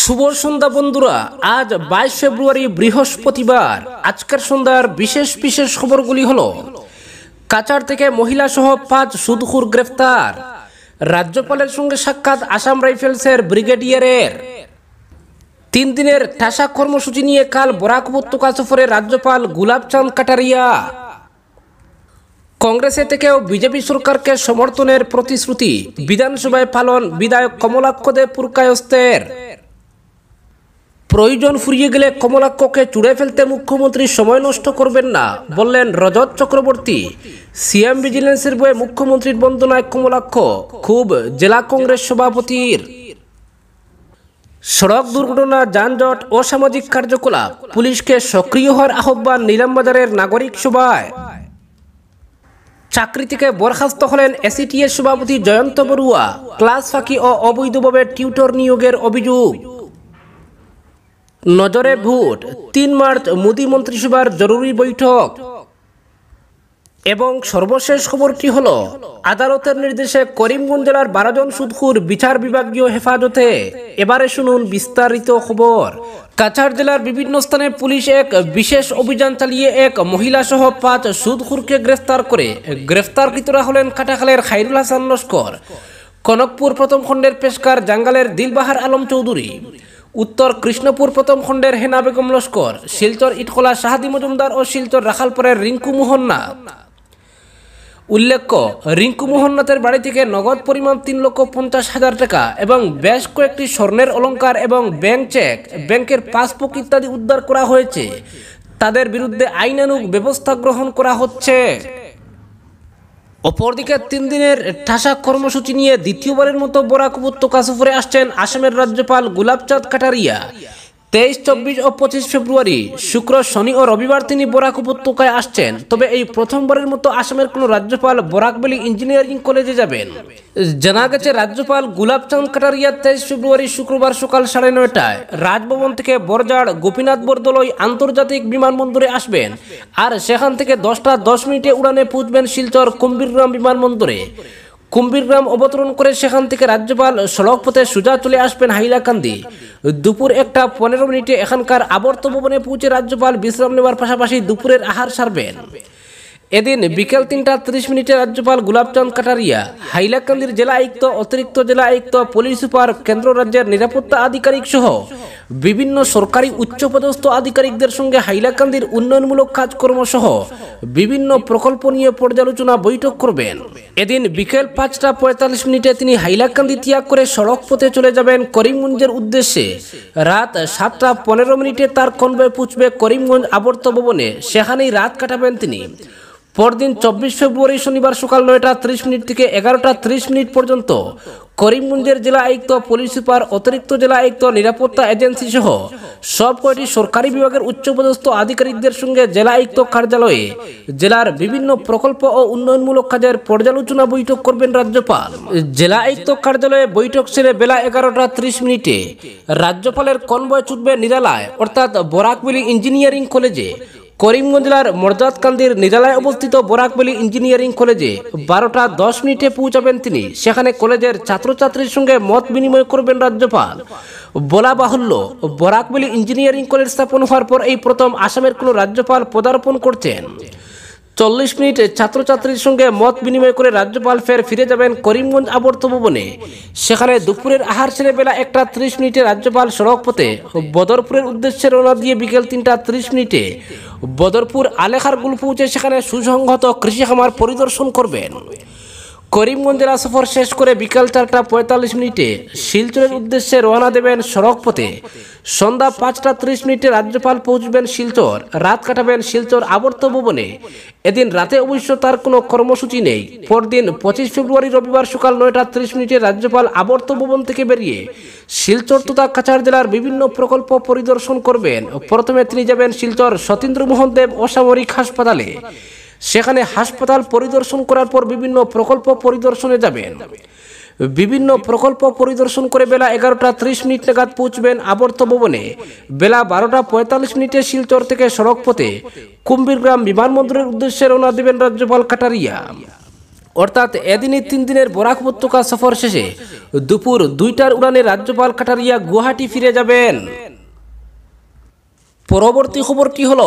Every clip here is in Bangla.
শুভ সন্ধ্যা বন্ধুরা আজ বাইশ ফেব্রুয়ারি বৃহস্পতিবার আজকের সন্ধ্যার বিশেষ বিশেষ খবরগুলি হল কাচার থেকে মহিলা সহ পাঁচ সুদখুর গ্রেফতার রাজ্যপালের সঙ্গে সাক্ষাৎ আসাম রাইফেলসের ব্রিগেডিয়ারের তিন দিনের ঠাসা কর্মসূচি নিয়ে কাল বরাক উপত্যকা সফরে রাজ্যপাল গুলাবচাঁদ কাটারিয়া কংগ্রেসে থেকেও বিজেপি সরকারকে সমর্থনের প্রতিশ্রুতি বিধানসভায় পালন বিধায়ক কমলাক্ষ দেব পুরকায়স্তের প্রয়োজন ফুরিয়ে গেলে কমলাক্ষকে চুড়ে ফেলতে মুখ্যমন্ত্রী সময় নষ্ট করবেন না বললেন রজত চক্রবর্তী সিএম ভিজিলেন্সের বয়ে মুখ্যমন্ত্রীর বন্দনায় কমলাক্ষ খুব জেলা কংগ্রেস সভাপতির সড়ক দুর্ঘটনা যানজট অসামাজিক কার্যকলাপ পুলিশকে সক্রিয় হওয়ার আহ্বান নিলামবাজারের নাগরিক সভায় চাকরি থেকে বরখাস্ত হলেন এসিটিএস সভাপতি জয়ন্ত বড়ুয়া ক্লাস ফাঁকি ও অবৈধভাবে টিউটর নিয়োগের অভিযোগ নজরে ভোট তিন মার্চ মোদী মন্ত্রিসভার জরুরি বৈঠক এবং সর্বশেষ খবরটি হল আদালতের নির্দেশে করিমগঞ্জ জেলার বারো জন সুদখুর বিচার বিভাগীয় হেফাজতে এবারে শুনুন বিস্তারিত খবর কাছাড় জেলার বিভিন্ন স্থানে পুলিশ এক বিশেষ অভিযান চালিয়ে এক মহিলা সহ পাঁচ সুদখুরকে গ্রেফতার করে গ্রেফতারকৃতরা হলেন কাটাখালের খাইরুল হাসান লস্কর কনকপুর প্রথম খণ্ডের পেশকার জাঙ্গালের দিলবাহার আলম চৌধুরী উত্তর কৃষ্ণপুর প্রথম খণ্ডের হেনা বেগম লস্কর শিলচর ইটকলা শাহাদি মজুমদার ও শিলচর রাখালপুরের রিঙ্কু মোহন্না উল্লেখ্য রিঙ্কু মোহন্নাথের বাড়ি থেকে নগদ পরিমাণ তিন লক্ষ পঞ্চাশ হাজার টাকা এবং বেশ কয়েকটি স্বর্ণের অলঙ্কার এবং ব্যাংক চেক ব্যাংকের পাসবুক ইত্যাদি উদ্ধার করা হয়েছে তাদের বিরুদ্ধে আইনানুগ ব্যবস্থা গ্রহণ করা হচ্ছে অপরদিকে তিন দিনের ঠাসা কর্মসূচি নিয়ে দ্বিতীয়বারের মতো বরাক উপত্যকা সফরে আসছেন আসামের রাজ্যপাল গুলাবচাঁদ কাটারিয়া তেইশ চব্বিশ ও পঁচিশ ফেব্রুয়ারি শুক্র শনি ও রবিবার তিনি বরাক উপত্যকায় আসছেন তবে এই প্রথমবারের মতো আসামের কোনো রাজ্যপাল বরাকবেলি ইঞ্জিনিয়ারিং কলেজে যাবেন জানা গেছে রাজ্যপাল গুলাবচাঁদ কাটারিয়া তেইশ ফেব্রুয়ারি শুক্রবার সকাল সাড়ে নয়টায় রাজভবন থেকে বরজাড় গোপীনাথ বরদলই আন্তর্জাতিক বিমানবন্দরে আসবেন আর সেখান থেকে দশটা দশ মিনিটে উড়ানে পৌঁছবেন শিলচর কুম্বিরগ্রাম বিমানবন্দরে কুম্বিরগ্রাম অবতরণ করে সেখান থেকে রাজ্যপাল সড়ক পথে সোজা চলে আসবেন হাইলাকান্দি দুপুর একটা পনেরো মিনিটে এখানকার আবর্ত ভবনে পৌঁছে রাজ্যপাল বিশ্রাম নেওয়ার পাশাপাশি দুপুরের আহার সারবেন এদিন বিকেল তিনটা তিরিশ মিনিটে রাজ্যপাল গুলাবচাঁদ কাটারিয়া হাইলাকান্দির জেলা আয়ুক্ত অতিরিক্ত জেলা আয়ুক্ত পুলিশ সুপার কেন্দ্র রাজ্যের নিরাপত্তা আধিকারিক সহ বিভিন্ন সরকারি উচ্চপদস্থ আধিকারিকদের সঙ্গে হাইলাকান্দির উন্নয়নমূলক কাজকর্ম সহ বিভিন্ন প্রকল্প নিয়ে পর্যালোচনা বৈঠক করবেন এদিন বিকেল পাঁচটা পঁয়তাল্লিশ মিনিটে তিনি হাইলাকান্দি ত্যাগ করে সড়ক পথে চলে যাবেন করিমগঞ্জের উদ্দেশ্যে রাত সাতটা পনেরো মিনিটে তার কনভয় পুঁছবে করিমগঞ্জ আবর্ত ভবনে সেখানেই রাত কাটাবেন তিনি পরদিন চব্বিশ ফেব্রুয়ারি শনিবার সকাল নয়টা ত্রিশ মিনিট থেকে এগারোটা ত্রিশ মিনিট পর্যন্ত করিমগঞ্জের জেলা আয়ুক্ত পুলিশ সুপার অতিরিক্ত জেলা আয়ুক্ত নিরাপত্তা এজেন্সি সহ সব কয়টি সরকারি বিভাগের উচ্চপদস্থ আধিকারিকদের সঙ্গে জেলা আয়ুক্ত কার্যালয়ে জেলার বিভিন্ন প্রকল্প ও উন্নয়নমূলক কাজের পর্যালোচনা বৈঠক করবেন রাজ্যপাল জেলা আয়ুক্ত কার্যালয়ে বৈঠক সেরে বেলা এগারোটা ত্রিশ মিনিটে রাজ্যপালের কনবয় ছুটবে নিরালায় অর্থাৎ বরাকবিলি ইঞ্জিনিয়ারিং কলেজে করিমগঞ্জ জেলার মর্যাদকান্দির নিজালায় অবস্থিত বোরাকবেলি ইঞ্জিনিয়ারিং কলেজে বারোটা দশ মিনিটে পৌঁছাবেন তিনি সেখানে কলেজের ছাত্রছাত্রীর সঙ্গে মত বিনিময় করবেন রাজ্যপাল বলা বাহুল্য বরাকবেলি ইঞ্জিনিয়ারিং কলেজ স্থাপন হওয়ার পর এই প্রথম আসামের কোনো রাজ্যপাল পদার্পণ করছেন চল্লিশ মিনিটে ছাত্রছাত্রীর সঙ্গে মত বিনিময় করে রাজ্যপাল ফের ফিরে যাবেন করিমগঞ্জ আবর্ত ভবনে সেখানে দুপুরের আহার সেরে বেলা একটা ত্রিশ মিনিটে রাজ্যপাল সড়ক পথে বদরপুরের উদ্দেশ্যে রওনা দিয়ে বিকেল তিনটা ত্রিশ মিনিটে বদরপুর আলেখার গুল পৌঁছে সেখানে সুসংহত কৃষি খামার পরিদর্শন করবেন করিমগঞ্জের আসফর শেষ করে বিকাল চারটা পঁয়তাল্লিশ মিনিটে শিলচরের উদ্দেশ্যে রওনা দেবেন সড়ক পথে সন্ধ্যা পাঁচটা ত্রিশ মিনিটে রাজ্যপাল পৌঁছবেন শিলচর রাত কাটাবেন শিলচর আবর্ত ভবনে এদিন রাতে অবশ্য তার কোনো কর্মসূচি নেই পরদিন পঁচিশ ফেব্রুয়ারি রবিবার সকাল নয়টা ত্রিশ মিনিটে রাজ্যপাল আবর্ত ভবন থেকে বেরিয়ে শিলচর তথা কাছাড় জেলার বিভিন্ন প্রকল্প পরিদর্শন করবেন প্রথমে তিনি যাবেন শিলচর সতীন্দ্রমোহন দেব অসামরিক হাসপাতালে সেখানে হাসপাতাল পরিদর্শন করার পর বিভিন্ন প্রকল্প পরিদর্শনে যাবেন বিভিন্ন প্রকল্প পরিদর্শন করে বেলা এগারোটা ত্রিশ মিনিট নাগাদ পৌঁছবেন আবর্ত ভবনে বেলা বারোটা পঁয়তাল্লিশ মিনিটে শিলচর থেকে সড়ক পথে কুম্ভীরগ্রাম বিমানবন্দরের উদ্দেশ্যে রওনা দেবেন রাজ্যপাল কাটারিয়া অর্থাৎ এদিনে তিন দিনের বরাক উপত্যকা সফর শেষে দুপুর দুইটার উড়ানে রাজ্যপাল কাটারিয়া গুয়াহাটি ফিরে যাবেন পরবর্তী খবর কি হল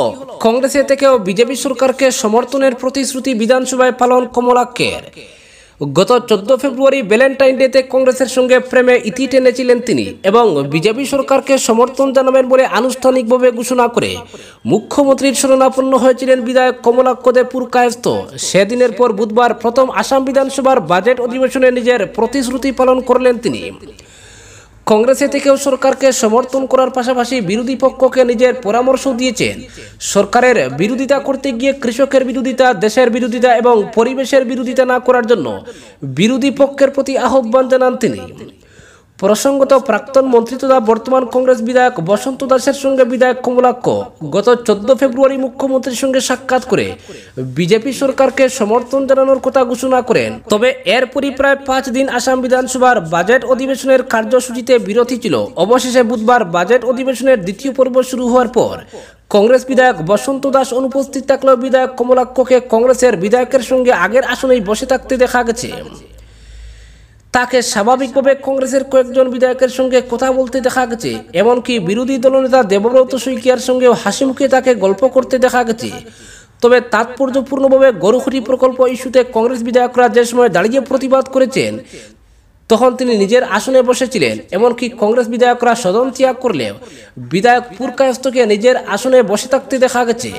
কংগ্রেসে থেকেও বিজেপি সরকারকে সমর্থনের প্রতিশ্রুতি বিধানসভায় পালন কমলাক্ষের গত চোদ্দ ফেব্রুয়ারি ভ্যালেন্টাইন ডেতে কংগ্রেসের সঙ্গে প্রেমে ইতি টেনেছিলেন তিনি এবং বিজেপি সরকারকে সমর্থন জানাবেন বলে আনুষ্ঠানিকভাবে ঘোষণা করে মুখ্যমন্ত্রীর শরণাপন্ন হয়েছিলেন বিধায়ক কমলাক্ষ দেবপুর কায়স্থ সেদিনের পর বুধবার প্রথম আসাম বিধানসভার বাজেট অধিবেশনে নিজের প্রতিশ্রুতি পালন করলেন তিনি কংগ্রেসে থেকেও সরকারকে সমর্থন করার পাশাপাশি বিরোধী পক্ষকে নিজের পরামর্শ দিয়েছেন সরকারের বিরোধিতা করতে গিয়ে কৃষকের বিরোধিতা দেশের বিরোধিতা এবং পরিবেশের বিরোধিতা না করার জন্য বিরোধী পক্ষের প্রতি আহ্বান জানান তিনি প্রসঙ্গত প্রাক্তন মন্ত্রী তথা বর্তমান কংগ্রেস বিধায়ক বসন্ত দাসের সঙ্গে বিধায়ক কমলাক্ষ গত চোদ্দ ফেব্রুয়ারি মুখ্যমন্ত্রীর সঙ্গে সাক্ষাৎ করে বিজেপি সরকারকে সমর্থন জানানোর কথা ঘোষণা করেন তবে এর পরিপ্রায় পাঁচ দিন আসাম বিধানসভার বাজেট অধিবেশনের কার্যসূচিতে বিরতি ছিল অবশেষে বুধবার বাজেট অধিবেশনের দ্বিতীয় পর্ব শুরু হওয়ার পর কংগ্রেস বিধায়ক বসন্ত দাস অনুপস্থিত থাকলেও বিধায়ক কমলাক্ষকে কংগ্রেসের বিধায়কের সঙ্গে আগের আসনেই বসে থাকতে দেখা গেছে তাকে স্বাভাবিকভাবে কংগ্রেসের কয়েকজন বিধায়কের সঙ্গে কথা বলতে দেখা গেছে এমনকি বিরোধী দলনেতা দেবব্রত শইকিয়ার সঙ্গেও হাসি মুখে তাকে গল্প করতে দেখা গেছে তবে তাৎপর্যপূর্ণভাবে গরুখুটি প্রকল্প ইস্যুতে কংগ্রেস বিধায়করা যে সময় দাঁড়িয়ে প্রতিবাদ করেছেন তখন তিনি নিজের আসনে বসেছিলেন এমনকি কংগ্রেস বিধায়করা সদন ত্যাগ করলেও বিধায়ক পুরকায়স্তকে নিজের আসনে বসে থাকতে দেখা গেছে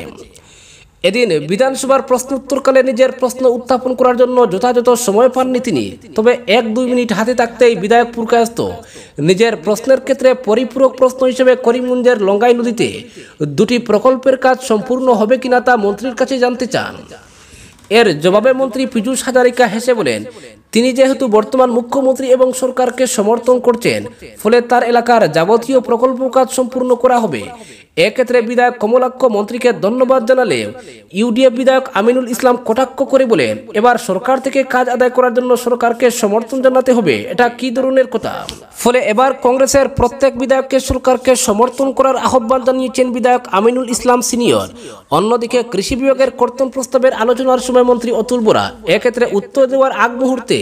এদিন বিধানসভার প্রশ্ন উত্তরকালে নিজের প্রশ্ন উত্থাপন করার জন্য যথাযথ সময় পাননি তিনি তবে এক দুই মিনিট হাতে থাকতেই বিধায়ক পুরকায়স্ত নিজের প্রশ্নের ক্ষেত্রে পরিপূরক প্রশ্ন হিসেবে করিমগঞ্জের লঙ্গাই নদীতে দুটি প্রকল্পের কাজ সম্পূর্ণ হবে কিনা তা মন্ত্রীর কাছে জানতে চান এর জবাবে মন্ত্রী পীযুষ হাজারিকা হেসে বলেন তিনি যেহেতু বর্তমান মুখ্যমন্ত্রী এবং সরকারকে সমর্থন করছেন ফলে তার এলাকার যাবতীয় প্রকল্প কাজ সম্পূর্ণ করা হবে এক্ষেত্রে বিধায়ক কমলাক্ষ মন্ত্রীকে ধন্যবাদ জানালে ইউডিএফ বিধায়ক আমিনুল ইসলাম কটাক্ষ করে বলেন এবার সরকার থেকে কাজ আদায় করার জন্য সরকারকে সমর্থন জানাতে হবে এটা কি ধরনের কথা ফলে এবার কংগ্রেসের প্রত্যেক বিধায়ককে সরকারকে সমর্থন করার আহ্বান জানিয়েছেন বিধায়ক আমিনুল ইসলাম সিনিয়র অন্যদিকে কৃষি বিভাগের কর্তন প্রস্তাবের আলোচনার সময় মন্ত্রী অতুল বোরা এক্ষেত্রে উত্তর দেওয়ার আগ মুহূর্তে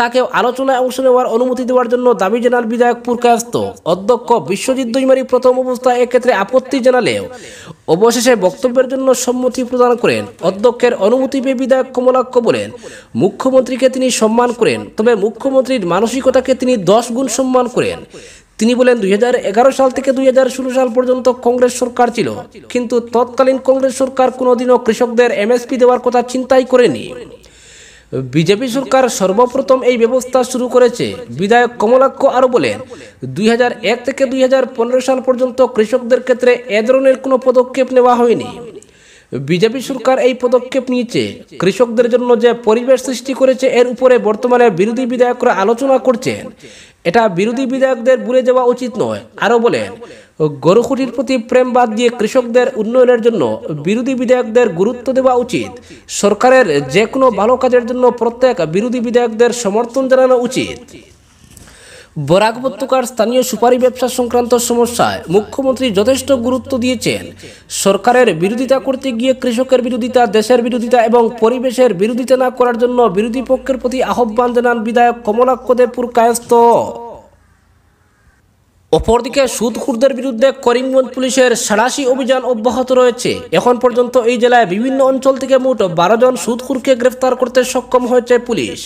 তাকে আলোচনায় অংশ নেওয়ার অনুমতি দেওয়ার জন্য দাবি জানাল বিধায়ক পুরকায়স্ত অধ্যক্ষ বিশ্বজিৎ দৈমারী প্রথম অবস্থায় এক্ষেত্রে আপত্তি জানালেও অবশেষে বক্তব্যের জন্য সম্মতি প্রদান করেন অধ্যক্ষের অনুমতি পেয়ে বিধায়ক কমলাক্ষ বলেন মুখ্যমন্ত্রীকে তিনি সম্মান করেন তবে মুখ্যমন্ত্রীর মানসিকতাকে তিনি দশ গুণ সম্মান করেন তিনি বলেন দুই সাল থেকে দুই সাল পর্যন্ত কংগ্রেস সরকার ছিল কিন্তু তৎকালীন কংগ্রেস সরকার কোনোদিনও কৃষকদের এমএসপি দেওয়ার কথা চিন্তাই করেনি বিজেপি সরকার সর্বপ্রথম এই ব্যবস্থা শুরু করেছে বিধায়ক কমলাক্ষ আরও বলেন দুই থেকে দুই সাল পর্যন্ত কৃষকদের ক্ষেত্রে এ ধরনের কোনো পদক্ষেপ নেওয়া হয়নি বিজেপি সরকার এই পদক্ষেপ নিয়েছে কৃষকদের জন্য যে পরিবেশ সৃষ্টি করেছে এর উপরে বর্তমানে বিরোধী বিধায়করা আলোচনা করছেন এটা বিরোধী বিধায়কদের ভুলে যাওয়া উচিত নয় আরও বলেন গরুখুটির প্রতি প্রেম বাদ দিয়ে কৃষকদের উন্নয়নের জন্য বিরোধী বিধায়কদের গুরুত্ব দেওয়া উচিত সরকারের যে কোনো ভালো কাজের জন্য প্রত্যেক বিরোধী বিধায়কদের সমর্থন জানানো উচিত বরাক উপত্যকার স্থানীয় সুপারি ব্যবসা সংক্রান্ত সমস্যায় মুখ্যমন্ত্রী যথেষ্ট গুরুত্ব দিয়েছেন সরকারের বিরোধিতা করতে গিয়ে কৃষকের বিরোধিতা দেশের বিরোধিতা এবং পরিবেশের বিরোধিতা না করার জন্য বিরোধী পক্ষের প্রতি আহ্বান জানান বিধায়ক কমলাক্ষদেবপুর কায়স্থ অপরদিকে সুদখুরদের বিরুদ্ধে করিমগঞ্জ পুলিশের সাড়াশি অভিযান অব্যাহত রয়েছে এখন পর্যন্ত এই জেলায় বিভিন্ন অঞ্চল থেকে মোট বারো জন সুদখুরকে গ্রেফতার করতে সক্ষম হয়েছে পুলিশ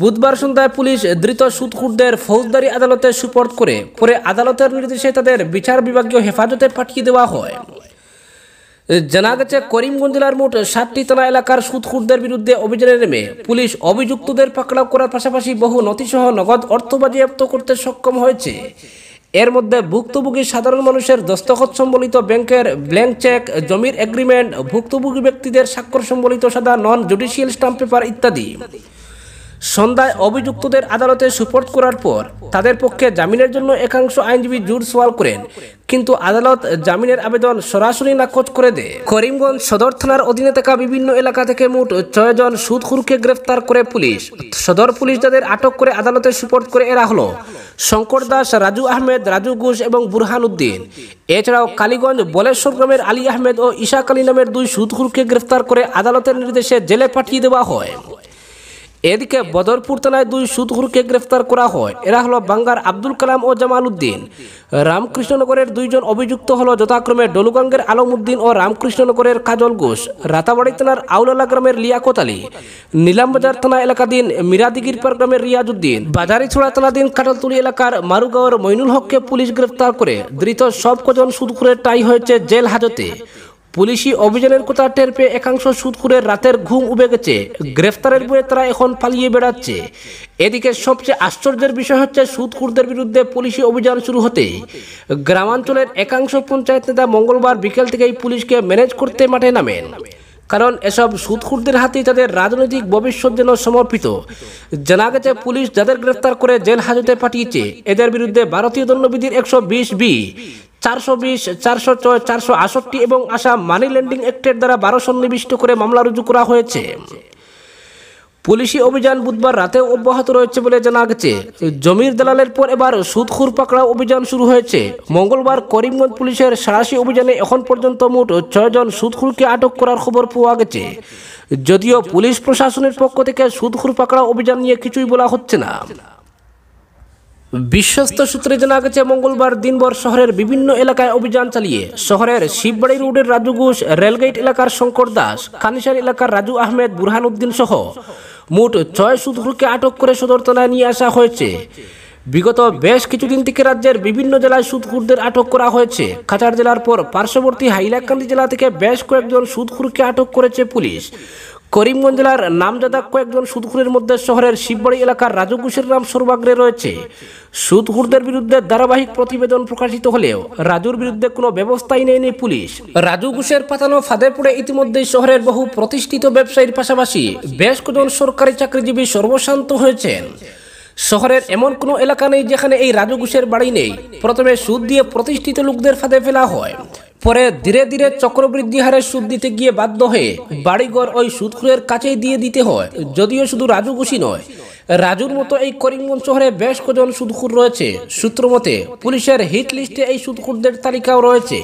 বুধবার সন্ধ্যায় পুলিশ ধৃত সুদখুরদের ফৌজদারি আদালতে সুপর্দ করে পরে আদালতের নির্দেশে তাদের বিচার বিভাগীয় হেফাজতে পাঠিয়ে দেওয়া হয় জানা গেছে করিমগঞ্জ জেলার মোট সাতটি তলা এলাকার সুদখুরদের বিরুদ্ধে অভিযানে নেমে পুলিশ অভিযুক্তদের পাকড়াও করার পাশাপাশি বহু নথিসহ নগদ অর্থ বাজেয়াপ্ত করতে সক্ষম হয়েছে এর মধ্যে ভুক্তভোগী সাধারণ মানুষের দস্তখত সম্বলিত ব্যাংকের ব্ল্যাঙ্ক চেক জমির এগ্রিমেন্ট ভুক্তভোগী ব্যক্তিদের স্বাক্ষর সম্বলিত সাদা নন জুডিশিয়াল স্টাম্প পেপার ইত্যাদি সন্ধ্যায় অভিযুক্তদের আদালতে সুপোর্ট করার পর তাদের পক্ষে জামিনের জন্য একাংশ আইনজীবী জোর সওয়াল করেন কিন্তু আদালত জামিনের আবেদন সরাসরি নাকচ করে দেয় করিমগঞ্জ সদর থানার অধীনে থাকা বিভিন্ন এলাকা থেকে মোট ছয়জন সুদখুরকে গ্রেফতার করে পুলিশ সদর পুলিশ তাদের আটক করে আদালতে সুপোর্ট করে এরা হলো শঙ্কর দাস রাজু আহমেদ রাজু ঘোষ এবং বুরহান উদ্দিন এছাড়াও কালীগঞ্জ বলেশ্বর গ্রামের আলী আহমেদ ও ঈশা কালী নামের দুই সুদখুরুকে গ্রেফতার করে আদালতের নির্দেশে জেলে পাঠিয়ে দেওয়া হয় এদিকে বদরপুর থানায় দুই সুদখুরকে গ্রেফতার করা হয় এরা হলো বাঙ্গার আব্দুল কালাম ও জামাল উদ্দিন রামকৃষ্ণনগরের দুইজন অভিযুক্ত হলো যথাক্রমে ডলুগঙ্গের উদ্দিন ও রামকৃষ্ণনগরের কাজল ঘোষ রাতাবাড়ি থানার আউলালা গ্রামের লিয়া কোতালি নীলামবাজার থানা এলাকাধীন মিরাদিগিরপার গ্রামের রিয়াজউদ্দিন বাজারিছড়া থানাধীন কাটলতুলি এলাকার মারুগাঁওয়ের মইনুল হককে পুলিশ গ্রেফতার করে ধৃত কজন সুদখুরের টাই হয়েছে জেল হাজতে পুলিশি অভিযানের কথা টের পেয়ে একাংশ সুদখুরের রাতের ঘুম উবে গেছে গ্রেফতারের বয়ে তারা এখন পালিয়ে বেড়াচ্ছে এদিকে সবচেয়ে আশ্চর্যের বিষয় হচ্ছে সুদখুরদের বিরুদ্ধে পুলিশি অভিযান শুরু হতে গ্রামাঞ্চলের একাংশ পঞ্চায়েত নেতা মঙ্গলবার বিকেল থেকেই পুলিশকে ম্যানেজ করতে মাঠে নামেন কারণ এসব সুদখুরদের হাতেই তাদের রাজনৈতিক ভবিষ্যৎ যেন সমর্পিত জানা গেছে পুলিশ যাদের গ্রেফতার করে জেল হাজতে পাঠিয়েছে এদের বিরুদ্ধে ভারতীয় দণ্ডবিধির একশো বিশ বি চারশো বিশ চারশো ছয় চারশো আষট্টি এবং আসা মানি ল্যান্ডিং অ্যাক্টের দ্বারা বারো সন্নিবিষ্ট করে মামলা রুজু করা হয়েছে পুলিশি অভিযান বুধবার রাতেও অব্যাহত রয়েছে বলে জানা গেছে জমির দালালের পর এবার সুদখুর পাকড়া অভিযান শুরু হয়েছে মঙ্গলবার করিমগঞ্জ পুলিশের সারাশি অভিযানে এখন পর্যন্ত মোট ছয়জন সুদখুরকে আটক করার খবর পাওয়া গেছে যদিও পুলিশ প্রশাসনের পক্ষ থেকে সুদখুর পাকড়া অভিযান নিয়ে কিছুই বলা হচ্ছে না বিশ্বস্ত সূত্রে জানা গেছে মঙ্গলবার দিনভর শহরের বিভিন্ন এলাকায় অভিযান চালিয়ে শহরের শিববাড়ি রোডের রাজু ঘোষ রেলগেট এলাকার শঙ্কর দাস খানিসার এলাকার রাজু আহমেদ বুরহান উদ্দিন সহ মোট ছয় সূত্রকে আটক করে সদর তলায় নিয়ে আসা হয়েছে বিগত বেশ কিছুদিন থেকে রাজ্যের বিভিন্ন জেলায় সুদখুরদের আটক করা হয়েছে খাচার জেলার পর পার্শ্ববর্তী হাইলাকান্দি জেলা থেকে বেশ কয়েকজন সুদখুরকে আটক করেছে পুলিশ করিমগঞ্জ জেলার নামজাদা কয়েকজন সুদখুরের মধ্যে শহরের শিববাড়ি এলাকার রাজু ঘুষের নাম সর্বাগ্রে রয়েছে সুদখুরদের বিরুদ্ধে ধারাবাহিক প্রতিবেদন প্রকাশিত হলেও রাজুর বিরুদ্ধে কোনো ব্যবস্থাই নেয়নি পুলিশ রাজু ঘুষের পাতানো ফাঁদে পড়ে ইতিমধ্যেই শহরের বহু প্রতিষ্ঠিত ব্যবসায়ীর পাশাপাশি বেশ কজন সরকারি চাকরিজীবী সর্বশান্ত হয়েছেন শহরের এমন কোনো এলাকা নেই যেখানে এই রাজু ঘুষের বাড়ি নেই প্রথমে সুদ দিয়ে প্রতিষ্ঠিত লোকদের ফাঁদে ফেলা হয় পরে ধীরে ধীরে চক্রবৃদ্ধি হারে সুদ দিতে গিয়ে বাধ্য হয়ে বাড়িঘর ওই সুদখুরের কাছেই দিয়ে দিতে হয় যদিও শুধু রাজু ঘুষি নয় রাজুর মতো এই করিমগঞ্জ শহরে বেশ কজন সুদখুর রয়েছে সূত্র মতে পুলিশের হিট লিস্টে এই সুদখুরদের তালিকাও রয়েছে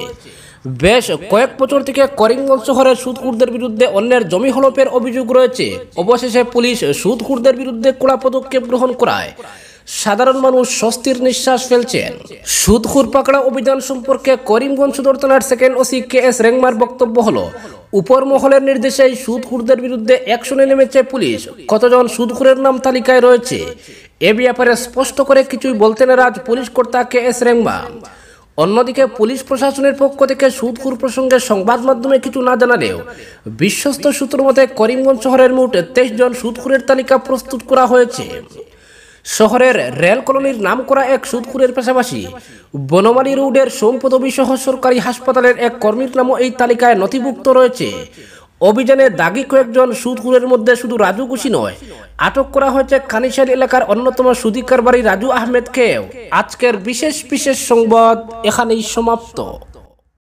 বেশ কয়েক বছর থেকে করিমগঞ্জ শহরে সুদখুরদের বিরুদ্ধে অন্যের জমি হলপের অভিযোগ রয়েছে অবশেষে পুলিশ সুদখুরদের বিরুদ্ধে কড়া পদক্ষেপ গ্রহণ করায় সাধারণ মানুষ স্বস্তির নিঃশ্বাস ফেলছেন সুদখুর পাকড়া অভিযান সম্পর্কে করিমগঞ্জ সদর থানার সেকেন্ড ওসি কে এস রেংমার বক্তব্য হলো উপর মহলের নির্দেশে সুদখুরদের বিরুদ্ধে অ্যাকশনে নেমেছে পুলিশ কতজন সুদখুরের নাম তালিকায় রয়েছে এ ব্যাপারে স্পষ্ট করে কিছুই বলতে নারাজ পুলিশ কর্তা কে এস রেংমা অন্যদিকে পুলিশ প্রশাসনের পক্ষ থেকে সুদখুর প্রসঙ্গে সংবাদ মাধ্যমে কিছু না জানালেও বিশ্বস্ত সূত্র মতে করিমগঞ্জ শহরের মোট তেইশ জন সুদখুরের তালিকা প্রস্তুত করা হয়েছে শহরের রেল কলোনির নাম করা এক সুদখুরের পাশাপাশি বনমালী রোডের সোমপদবী সহ সরকারি হাসপাতালের এক কর্মীর নামও এই তালিকায় নথিভুক্ত রয়েছে অভিযানে দাগি কয়েকজন সুদখুরের মধ্যে শুধু রাজু কুশি নয় আটক করা হয়েছে খানিশাল এলাকার অন্যতম সুদিকার কারবারি রাজু আহমেদকেও আজকের বিশেষ বিশেষ সংবাদ এখানেই সমাপ্ত